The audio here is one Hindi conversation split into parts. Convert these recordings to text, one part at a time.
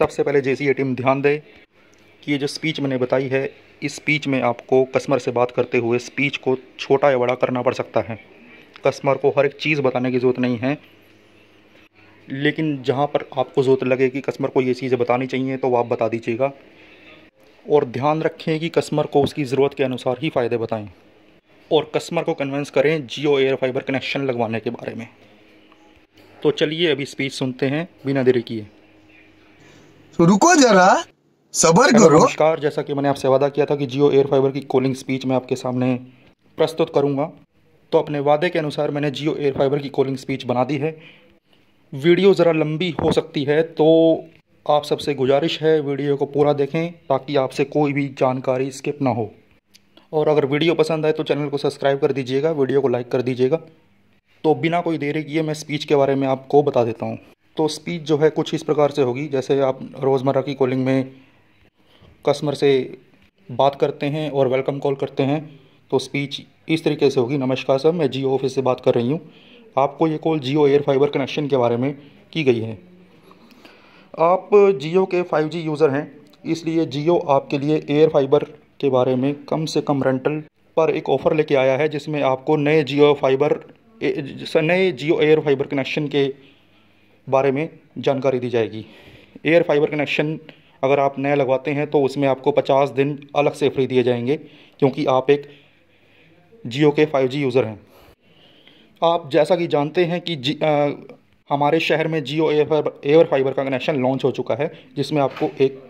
सबसे पहले जे ये टीम ध्यान दे कि ये जो स्पीच मैंने बताई है इस स्पीच में आपको कस्टमर से बात करते हुए स्पीच को छोटा या बड़ा करना पड़ सकता है कस्टमर को हर एक चीज़ बताने की ज़रूरत नहीं है लेकिन जहाँ पर आपको ज़रूरत लगे कि कस्टमर को ये चीज़ें बतानी चाहिए तो आप बता दीजिएगा और ध्यान रखें कि कस्टमर को उसकी ज़रूरत के अनुसार ही फ़ायदे बताएं और कस्टमर को कन्वेंस करें जियो एयर फाइबर कनेक्शन लगवाने के बारे में तो चलिए अभी स्पीच सुनते हैं बिना देरी किए है। रुको जरा सबर करो नमस्कार जैसा कि मैंने आपसे वादा किया था कि जियो एयर फाइबर की कॉलिंग स्पीच मैं आपके सामने प्रस्तुत करूंगा तो अपने वादे के अनुसार मैंने जियो एयर फाइबर की कॉलिंग स्पीच बना दी है वीडियो ज़रा लंबी हो सकती है तो आप सबसे गुजारिश है वीडियो को पूरा देखें ताकि आपसे कोई भी जानकारी स्किप ना हो और अगर वीडियो पसंद आए तो चैनल को सब्सक्राइब कर दीजिएगा वीडियो को लाइक कर दीजिएगा तो बिना कोई देरी किए मैं स्पीच के बारे में आपको बता देता हूँ तो स्पीच जो है कुछ इस प्रकार से होगी जैसे आप रोज़मर्रा की कॉलिंग में कस्टमर से बात करते हैं और वेलकम कॉल करते हैं तो स्पीच इस तरीके से होगी नमस्कार सर मैं जियो ऑफिस से बात कर रही हूँ आपको ये call Jio air fiber connection के बारे में की गई है आप जियो के 5G यूज़र हैं इसलिए जियो आपके लिए एयर फाइबर के बारे में कम से कम रेंटल पर एक ऑफ़र लेके आया है जिसमें आपको नए जियो फाइबर नए जियो एयर फाइबर कनेक्शन के बारे में जानकारी दी जाएगी एयर फाइबर कनेक्शन अगर आप नया लगवाते हैं तो उसमें आपको 50 दिन अलग से फ्री दिए जाएंगे क्योंकि आप एक जियो के 5G यूज़र हैं आप जैसा कि जानते हैं कि जी आ, हमारे शहर में जियो एयर एयर फाइबर का कनेक्शन लॉन्च हो चुका है जिसमें आपको एक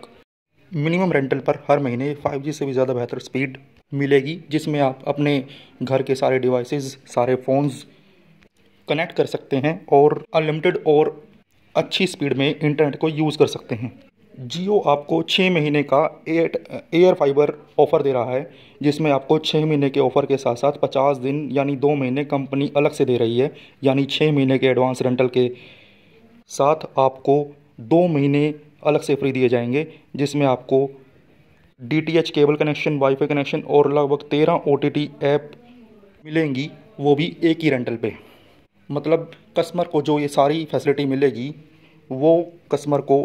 मिनिमम रेंटल पर हर महीने 5G से भी ज़्यादा बेहतर स्पीड मिलेगी जिसमें आप अपने घर के सारे डिवाइसेस सारे फ़ोन्स कनेक्ट कर सकते हैं और अनलिमिटेड और अच्छी स्पीड में इंटरनेट को यूज़ कर सकते हैं जियो आपको छः महीने का एट एयर फाइबर ऑफ़र दे रहा है जिसमें आपको छः महीने के ऑफ़र के साथ साथ पचास दिन यानी दो महीने कंपनी अलग से दे रही है यानी छः महीने के एडवांस रेंटल के साथ आपको दो महीने अलग से फ्री दिए जाएंगे जिसमें आपको डी केबल कनेक्शन वाईफाई कनेक्शन और लगभग तेरह ओ ऐप मिलेंगी वो भी एक ही रेंटल पर मतलब कस्टमर को जो ये सारी फैसिलिटी मिलेगी वो कस्टमर को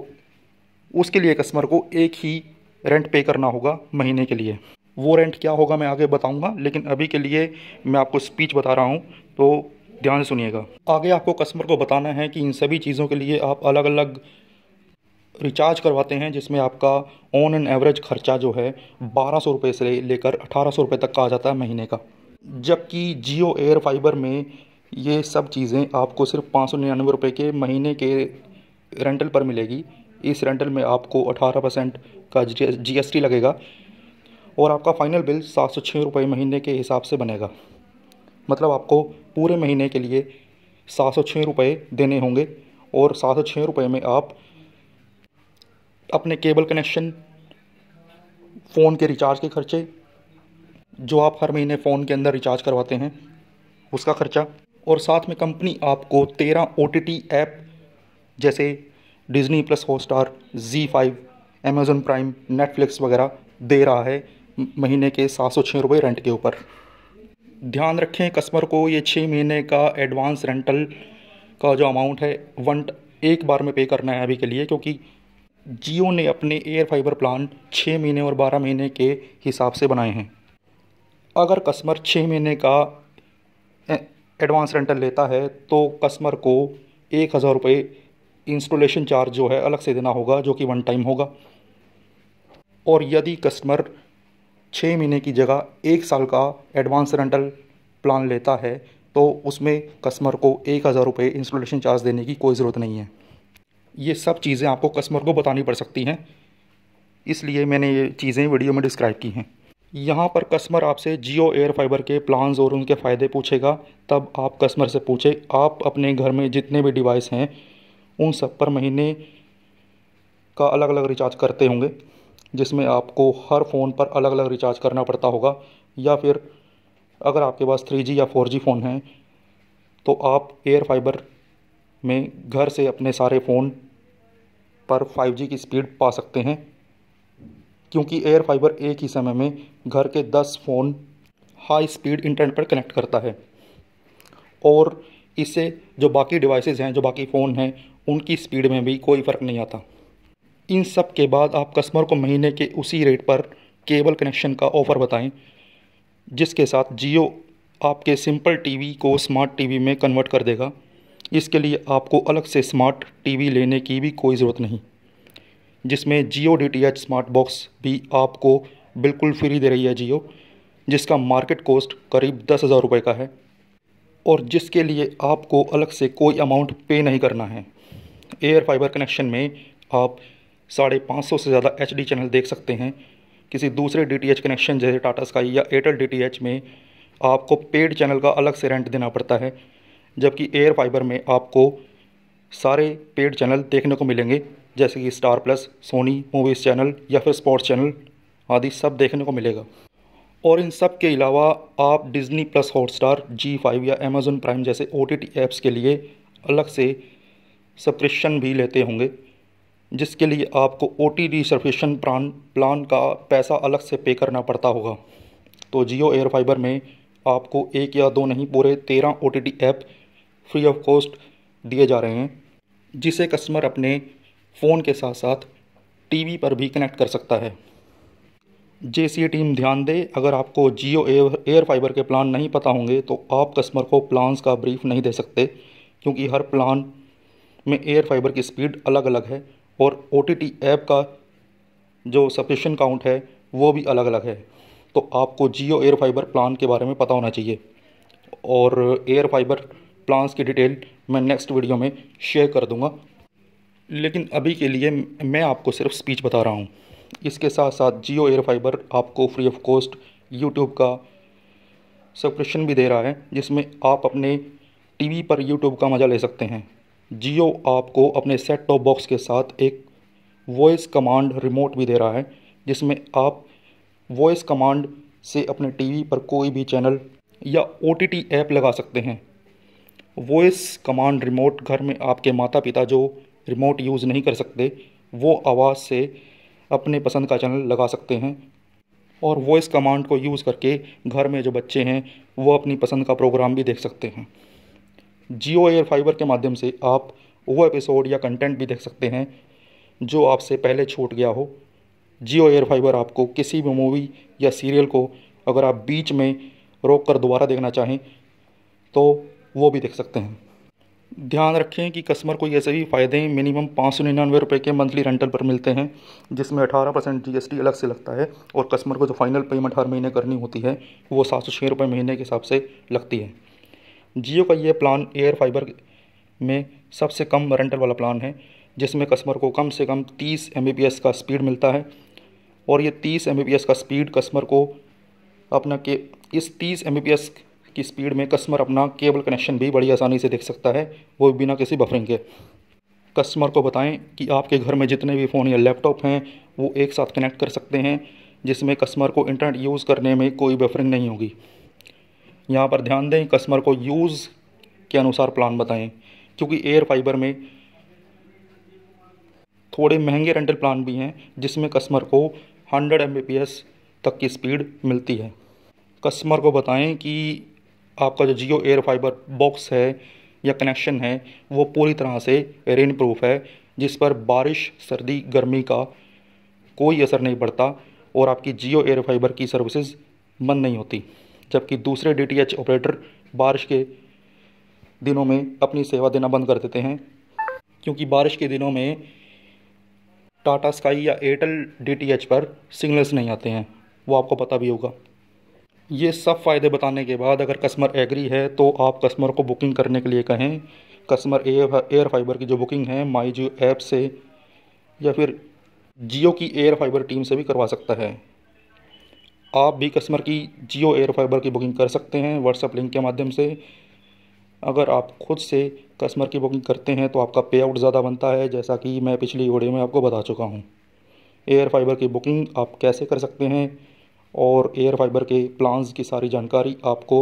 उसके लिए कस्टमर को एक ही रेंट पे करना होगा महीने के लिए वो रेंट क्या होगा मैं आगे बताऊंगा लेकिन अभी के लिए मैं आपको स्पीच बता रहा हूँ तो ध्यान से सुनिएगा आगे आपको कस्टमर को बताना है कि इन सभी चीज़ों के लिए आप अलग अलग रिचार्ज करवाते हैं जिसमें आपका ऑन एंड एवरेज खर्चा जो है बारह सौ रुपये से लेकर अठारह सौ रुपये तक का आ जाता है महीने का जबकि जियो एयर फाइबर में ये सब चीज़ें आपको सिर्फ पाँच सौ निन्यानवे रुपये के महीने के रेंटल पर मिलेगी इस रेंटल में आपको अठारह परसेंट का जी एस टी लगेगा और आपका फ़ाइनल बिल सात सौ छः रुपये महीने के हिसाब से बनेगा मतलब आपको पूरे महीने के लिए सात सौ छः रुपये देने होंगे और सात सौ छः रुपये में आप अपने केबल कनेक्शन फ़ोन के रिचार्ज के खर्चे जो आप हर महीने फ़ोन के अंदर रिचार्ज करवाते हैं उसका खर्चा और साथ में कंपनी आपको तेरह ओ ऐप जैसे Disney plus Hotstar Zee five Amazon prime Netflix वगैरह दे रहा है महीने के सात सौ छः रुपये रेंट के ऊपर ध्यान रखें कस्टमर को ये छः महीने का एडवांस रेंटल का जो अमाउंट है वन एक बार में पे करना है अभी के लिए क्योंकि जियो ने अपने एयर फाइबर प्लान छः महीने और बारह महीने के हिसाब से बनाए हैं अगर कस्टमर छः महीने का एडवांस रेंटल लेता है तो कस्टमर को एक हज़ार रुपये इंस्टॉलेशन चार्ज जो है अलग से देना होगा जो कि वन टाइम होगा और यदि कस्टमर छः महीने की जगह एक साल का एडवांस रेंटल प्लान लेता है तो उसमें कस्टमर को एक हज़ार रुपये इंस्टॉलेशन चार्ज देने की कोई ज़रूरत नहीं है ये सब चीज़ें आपको कस्टमर को बतानी पड़ सकती हैं इसलिए मैंने ये चीज़ें वीडियो में डिस्क्राइब की हैं यहाँ पर कस्टमर आपसे जियो एयर फाइबर के प्लान्स और उनके फ़ायदे पूछेगा तब आप कस्टमर से पूछें आप अपने घर में जितने भी डिवाइस हैं उन सब पर महीने का अलग अलग रिचार्ज करते होंगे जिसमें आपको हर फ़ोन पर अलग अलग रिचार्ज करना पड़ता होगा या फिर अगर आपके पास थ्री जी या फोर जी फ़ोन हैं तो आप एयर फाइबर में घर से अपने सारे फ़ोन पर फाइव जी की स्पीड पा सकते हैं क्योंकि एयर फाइबर एक ही समय में घर के दस फ़ोन हाई स्पीड इंटरनेट पर कनेक्ट करता है और इससे जो बाकी डिवाइसेस हैं जो बाकी फ़ोन हैं उनकी स्पीड में भी कोई फ़र्क नहीं आता इन सब के बाद आप कस्टमर को महीने के उसी रेट पर केबल कनेक्शन का ऑफ़र बताएं जिसके साथ जियो आपके सिंपल टीवी को स्मार्ट टीवी में कन्वर्ट कर देगा इसके लिए आपको अलग से स्मार्ट टीवी लेने की भी कोई ज़रूरत नहीं जिसमें Jio D T H smart box भी आपको बिल्कुल फ्री दे रही है जियो जिसका मार्केट कॉस्ट करीब दस हज़ार रुपये का है और जिसके लिए आपको अलग से कोई अमाउंट पे नहीं करना है एयर फाइबर कनेक्शन में आप साढ़े पाँच सौ से ज़्यादा एच चैनल देख सकते हैं किसी दूसरे डी कनेक्शन जैसे टाटा स्काई या एयरटेल डी में आपको पेड चैनल का अलग से रेंट देना पड़ता है जबकि एयर फाइबर में आपको सारे पेड चैनल देखने को मिलेंगे जैसे कि Star plus Sony movies channel या फिर स्पोर्ट्स चैनल आदि सब देखने को मिलेगा और इन सब के अलावा आप Disney plus Hotstar Zee five या अमेज़ोन प्राइम जैसे ओ टी ऐप्स के लिए अलग से सब्सक्रिप्शन भी लेते होंगे जिसके लिए आपको O T D subscription plan plan का पैसा अलग से पे करना पड़ता होगा तो जियो एयर फाइबर में आपको एक या दो नहीं पूरे तेरह O T T app free of cost दिए जा रहे हैं जिसे कस्टमर अपने फ़ोन के साथ साथ टीवी पर भी कनेक्ट कर सकता है जे सी टीम ध्यान दे अगर आपको जियो एयर एयर फाइबर के प्लान नहीं पता होंगे तो आप कस्टमर को प्लान्स का ब्रीफ नहीं दे सकते क्योंकि हर प्लान में एयर फाइबर की स्पीड अलग अलग है और ओ टी ऐप का जो सब्सक्रिप्शन काउंट है वो भी अलग अलग है तो आपको जियो एयर फाइबर प्लान के बारे में पता होना चाहिए और एयर फाइबर प्लान्स की डिटेल मैं नेक्स्ट वीडियो में शेयर कर दूँगा लेकिन अभी के लिए मैं आपको सिर्फ स्पीच बता रहा हूँ इसके साथ साथ जियो एयर फाइबर आपको फ्री ऑफ कॉस्ट यूट्यूब का सब्सक्रिप्शन भी दे रहा है जिसमें आप अपने टीवी पर यूट्यूब का मज़ा ले सकते हैं जियो आपको अपने सेट टॉप बॉक्स के साथ एक वॉइस कमांड रिमोट भी दे रहा है जिसमें आप वॉइस कमांड से अपने टीवी पर कोई भी चैनल या ओ ऐप लगा सकते हैं वॉइस कमांड रिमोट घर में आपके माता पिता जो रिमोट यूज़ नहीं कर सकते वो आवाज़ से अपने पसंद का चैनल लगा सकते हैं और वॉइस कमांड को यूज़ करके घर में जो बच्चे हैं वो अपनी पसंद का प्रोग्राम भी देख सकते हैं जियो एयर फाइबर के माध्यम से आप वो एपिसोड या कंटेंट भी देख सकते हैं जो आपसे पहले छूट गया हो जियो एयर फाइबर आपको किसी भी मूवी या सीरियल को अगर आप बीच में रोक कर दोबारा देखना चाहें तो वो भी देख सकते हैं ध्यान रखें कि कस्टमर को ये सभी फ़ायदे मिनिमम पाँच सौ निन्यानवे रुपये के मंथली रेंटल पर मिलते हैं जिसमें अठारह परसेंट जी अलग से लगता है और कस्टमर को जो फाइनल पेमेंट हर महीने करनी होती है वो सात सौ छः रुपये महीने के हिसाब से लगती है जियो का ये प्लान एयर फाइबर में सबसे कम रेंटल वाला प्लान है जिसमें कस्टमर को कम से कम तीस एम का स्पीड मिलता है और ये तीस एम का स्पीड कस्टमर को अपना के इस तीस एम की स्पीड में कस्टमर अपना केबल कनेक्शन भी बड़ी आसानी से देख सकता है वो बिना किसी बफरिंग के कस्टमर को बताएं कि आपके घर में जितने भी फ़ोन या लैपटॉप हैं वो एक साथ कनेक्ट कर सकते हैं जिसमें कस्टमर को इंटरनेट यूज़ करने में कोई बफरिंग नहीं होगी यहाँ पर ध्यान दें कस्टमर को यूज़ के अनुसार प्लान बताएं क्योंकि एयर फाइबर में थोड़े महंगे रेंटल प्लान भी हैं जिसमें कस्टमर को 100 एम तक की स्पीड मिलती है कस्टमर को बताएं कि आपका जो जियो एयर फाइबर बॉक्स है या कनेक्शन है वो पूरी तरह से रेन प्रूफ है जिस पर बारिश सर्दी गर्मी का कोई असर नहीं पड़ता और आपकी जियो एयर फाइबर की सर्विसेज बंद नहीं होती जबकि दूसरे डीटीएच ऑपरेटर बारिश के दिनों में अपनी सेवा देना बंद कर देते हैं क्योंकि बारिश के दिनों में टाटा स्काई या एयरटेल डीटीएच पर सिग्नल्स नहीं आते हैं वो आपको पता भी होगा ये सब फ़ायदे बताने के बाद अगर कस्टमर एग्री है तो आप कस्टमर को बुकिंग करने के लिए कहें कस्टमर एयर एयर फाइबर की जो बुकिंग है माई जियो ऐप से या फिर जियो की एयर फाइबर टीम से भी करवा सकता है आप भी कस्टमर की जियो एयर फाइबर की बुकिंग कर सकते हैं व्हाट्सएप लिंक के माध्यम से अगर आप खुद से कस्टमर की बुकिंग करते हैं तो आपका पे आउट ज़्यादा बनता है जैसा कि मैं पिछली वीडियो में आपको बता चुका हूँ एयर फाइबर की बुकिंग आप कैसे कर सकते हैं और एयर फाइबर के प्लान्स की सारी जानकारी आपको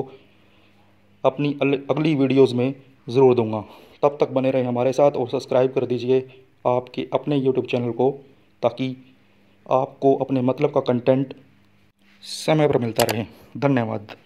अपनी अगली वीडियोस में ज़रूर दूंगा तब तक बने रहें हमारे साथ और सब्सक्राइब कर दीजिए आपके अपने यूट्यूब चैनल को ताकि आपको अपने मतलब का कंटेंट समय पर मिलता रहे धन्यवाद